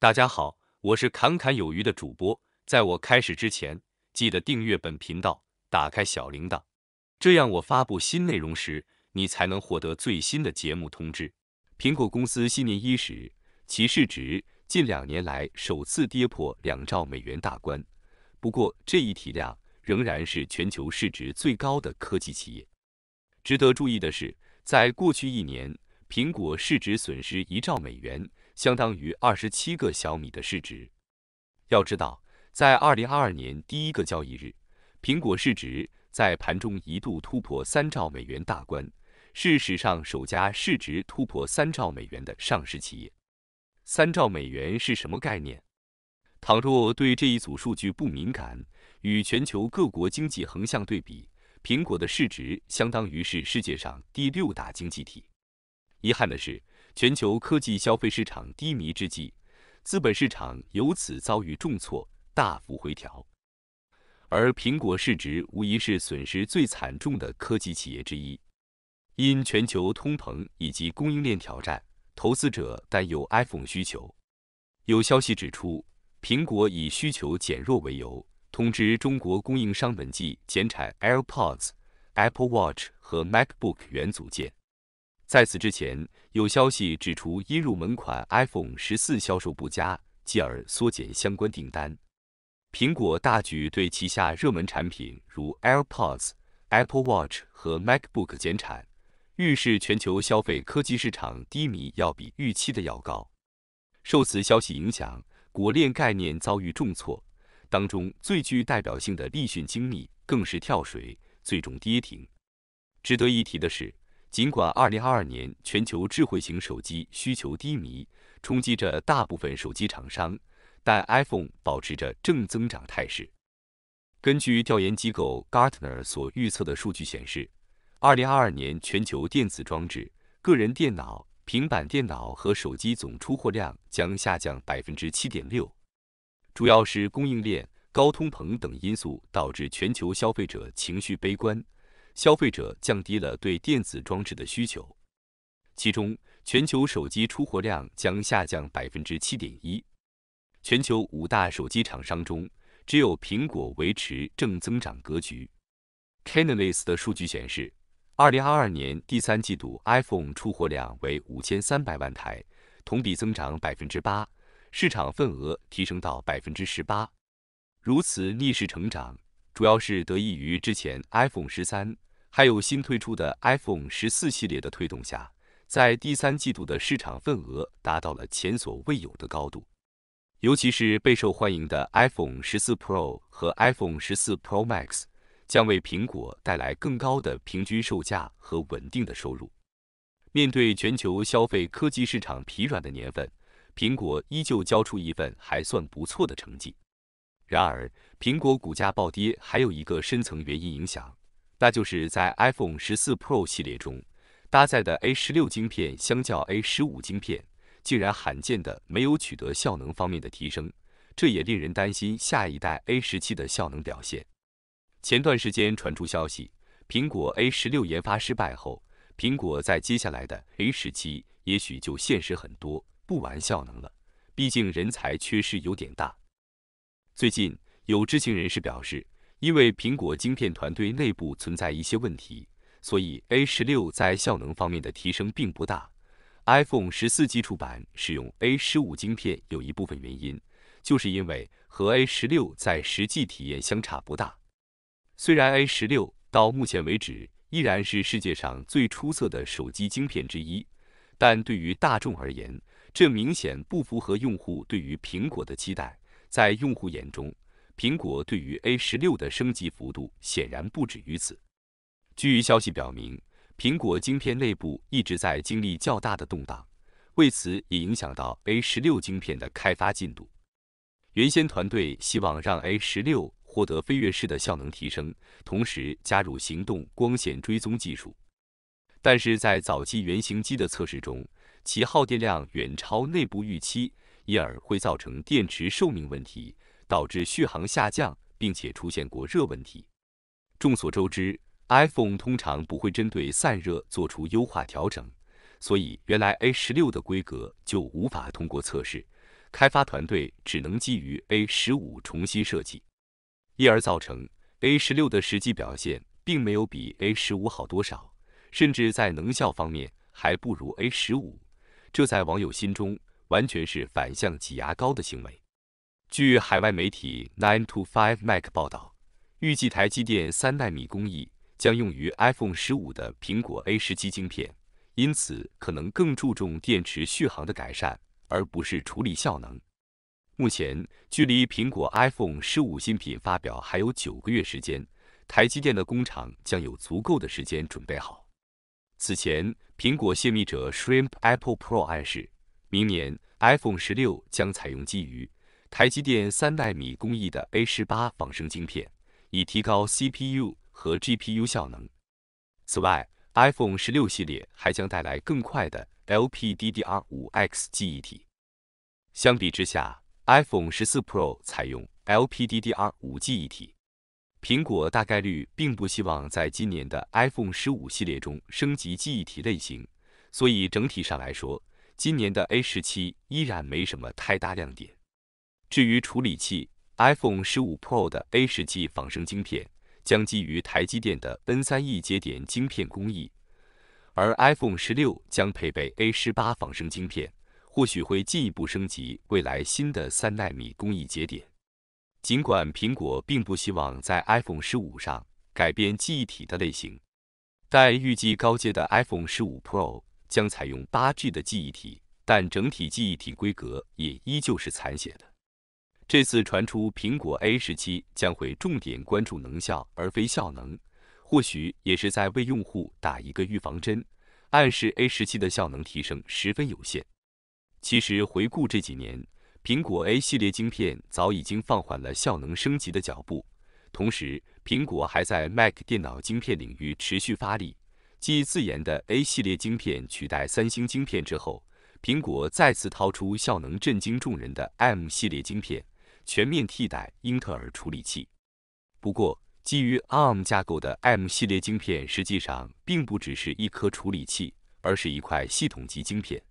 大家好，我是侃侃有余的主播。在我开始之前，记得订阅本频道，打开小铃铛，这样我发布新内容时，你才能获得最新的节目通知。苹果公司新年伊始，其市值近两年来首次跌破两兆美元大关，不过这一体量仍然是全球市值最高的科技企业。值得注意的是，在过去一年，苹果市值损失一兆美元。相当于二十七个小米的市值。要知道，在二零二二年第一个交易日，苹果市值在盘中一度突破三兆美元大关，是史上首家市值突破三兆美元的上市企业。三兆美元是什么概念？倘若对这一组数据不敏感，与全球各国经济横向对比，苹果的市值相当于是世界上第六大经济体。遗憾的是。全球科技消费市场低迷之际，资本市场由此遭遇重挫，大幅回调。而苹果市值无疑是损失最惨重的科技企业之一。因全球通膨以及供应链挑战，投资者担忧 iPhone 需求。有消息指出，苹果以需求减弱为由，通知中国供应商本季减产 AirPods、Apple Watch 和 MacBook 元组件。在此之前，有消息指出，因入门款 iPhone 十四销售不佳，继而缩减相关订单。苹果大举对旗下热门产品如 AirPods、Apple Watch 和 MacBook 减产，预示全球消费科技市场低迷要比预期的要高。受此消息影响，国链概念遭遇重挫，当中最具代表性的立讯精密更是跳水，最终跌停。值得一提的是。尽管2022年全球智慧型手机需求低迷，冲击着大部分手机厂商，但 iPhone 保持着正增长态势。根据调研机构 Gartner 所预测的数据显示，2022年全球电子装置、个人电脑、平板电脑和手机总出货量将下降7.6%，主要是供应链、高通膨等因素导致全球消费者情绪悲观。消费者降低了对电子装置的需求，其中全球手机出货量将下降百分之七点一。全球五大手机厂商中，只有苹果维持正增长格局。Canalys 的数据显示，二零二二年第三季度 iPhone 出货量为五千三百万台，同比增长百分之八，市场份额提升到百分之十八。如此逆势成长。主要是得益于之前 iPhone 十三，还有新推出的 iPhone 十四系列的推动下，在第三季度的市场份额达到了前所未有的高度。尤其是备受欢迎的 iPhone 十四 Pro 和 iPhone 十四 Pro Max，将为苹果带来更高的平均售价和稳定的收入。面对全球消费科技市场疲软的年份，苹果依旧交出一份还算不错的成绩。然而，苹果股价暴跌还有一个深层原因影响，那就是在 iPhone 十四 Pro 系列中搭载的 A 十六晶片，相较 A 十五晶片，竟然罕见的没有取得效能方面的提升，这也令人担心下一代 A 十七的效能表现。前段时间传出消息，苹果 A 十六研发失败后，苹果在接下来的 A 十七也许就现实很多，不玩效能了，毕竟人才缺失有点大。最近有知情人士表示，因为苹果晶片团队内部存在一些问题，所以 A 十六在效能方面的提升并不大。iPhone 十四基础版使用 A 十五晶片，有一部分原因就是因为和 A 十六在实际体验相差不大。虽然 A 十六到目前为止依然是世界上最出色的手机晶片之一，但对于大众而言，这明显不符合用户对于苹果的期待。在用户眼中，苹果对于 A 十六的升级幅度显然不止于此。据消息表明，苹果晶片内部一直在经历较大的动荡，为此也影响到 A 十六晶片的开发进度。原先团队希望让 A 十六获得飞跃式的效能提升，同时加入行动光线追踪技术，但是在早期原型机的测试中，其耗电量远超内部预期。因而会造成电池寿命问题，导致续航下降，并且出现过热问题。众所周知，iPhone 通常不会针对散热做出优化调整，所以原来 A 十六的规格就无法通过测试，开发团队只能基于 A 十五重新设计，因而造成 A 十六的实际表现并没有比 A 十五好多少，甚至在能效方面还不如 A 十五。这在网友心中。完全是反向挤牙膏的行为。据海外媒体 Nine to Five Mac 报道，预计台积电三纳米工艺将用于 iPhone 十五的苹果 A 十七晶片，因此可能更注重电池续航的改善，而不是处理效能。目前距离苹果 iPhone 十五新品发表还有九个月时间，台积电的工厂将有足够的时间准备好。此前，苹果泄密者 Shrimp Apple Pro 暗示。明年 iPhone 十六将采用基于台积电三纳米工艺的 A 十八仿生晶片，以提高 CPU 和 GPU 效能。此外，iPhone 十六系列还将带来更快的 LPDDR5X 记忆体。相比之下，iPhone 十四 Pro 采用 LPDDR5 记忆体。苹果大概率并不希望在今年的 iPhone 十五系列中升级记忆体类型，所以整体上来说。今年的 A 十七依然没什么太大亮点。至于处理器，iPhone 十五 Pro 的 A 十七仿生晶片将基于台积电的 N 三 E 节点晶片工艺，而 iPhone 十六将配备 A 十八仿生晶片，或许会进一步升级未来新的三纳米工艺节点。尽管苹果并不希望在 iPhone 十五上改变记忆体的类型，但预计高阶的 iPhone 十五 Pro。将采用八 G 的记忆体，但整体记忆体规格也依旧是残血的。这次传出苹果 A 十七将会重点关注能效而非效能，或许也是在为用户打一个预防针，暗示 A 十七的效能提升十分有限。其实回顾这几年，苹果 A 系列晶片早已经放缓了效能升级的脚步，同时苹果还在 Mac 电脑晶片领域持续发力。继自研的 A 系列晶片取代三星晶片之后，苹果再次掏出效能震惊众人的 M 系列晶片，全面替代英特尔处理器。不过，基于 ARM 架构的 M 系列晶片实际上并不只是一颗处理器，而是一块系统级晶片。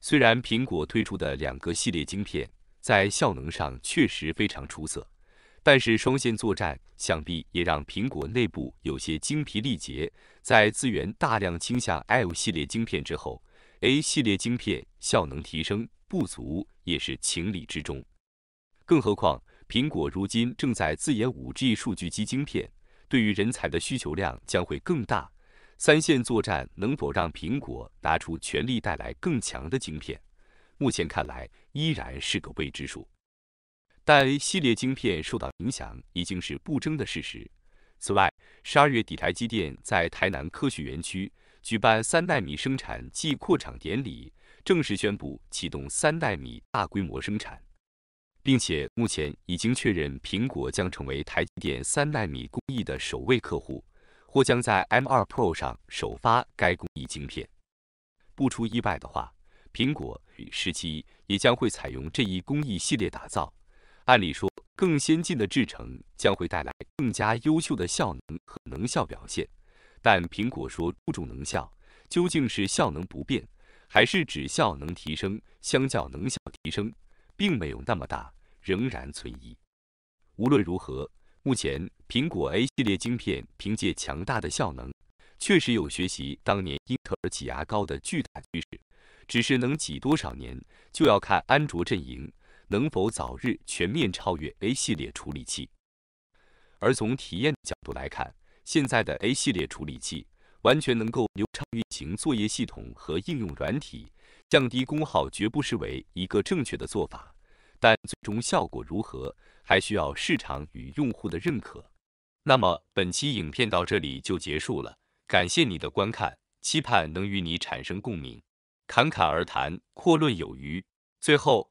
虽然苹果推出的两个系列晶片在效能上确实非常出色。但是双线作战，想必也让苹果内部有些精疲力竭。在资源大量倾向 L 系列晶片之后，A 系列晶片效能提升不足也是情理之中。更何况，苹果如今正在自研 5G 数据机晶片，对于人才的需求量将会更大。三线作战能否让苹果拿出全力带来更强的晶片，目前看来依然是个未知数。但系列晶片受到影响已经是不争的事实。此外，十二月底台积电在台南科学园区举办三纳米生产暨扩厂典礼，正式宣布启动三纳米大规模生产，并且目前已经确认苹果将成为台积电三纳米工艺的首位客户，或将在 M2 Pro 上首发该工艺晶片。不出意外的话，苹果与十七也将会采用这一工艺系列打造。按理说，更先进的制程将会带来更加优秀的效能和能效表现，但苹果说注重能效，究竟是效能不变，还是只效能提升？相较能效提升，并没有那么大，仍然存疑。无论如何，目前苹果 A 系列晶片凭借强大的效能，确实有学习当年英特尔挤牙膏的巨大趋势，只是能挤多少年，就要看安卓阵营。能否早日全面超越 A 系列处理器？而从体验角度来看，现在的 A 系列处理器完全能够流畅运行作业系统和应用软体，降低功耗绝不失为一个正确的做法。但最终效果如何，还需要市场与用户的认可。那么本期影片到这里就结束了，感谢你的观看，期盼能与你产生共鸣。侃侃而谈，阔论有余。最后。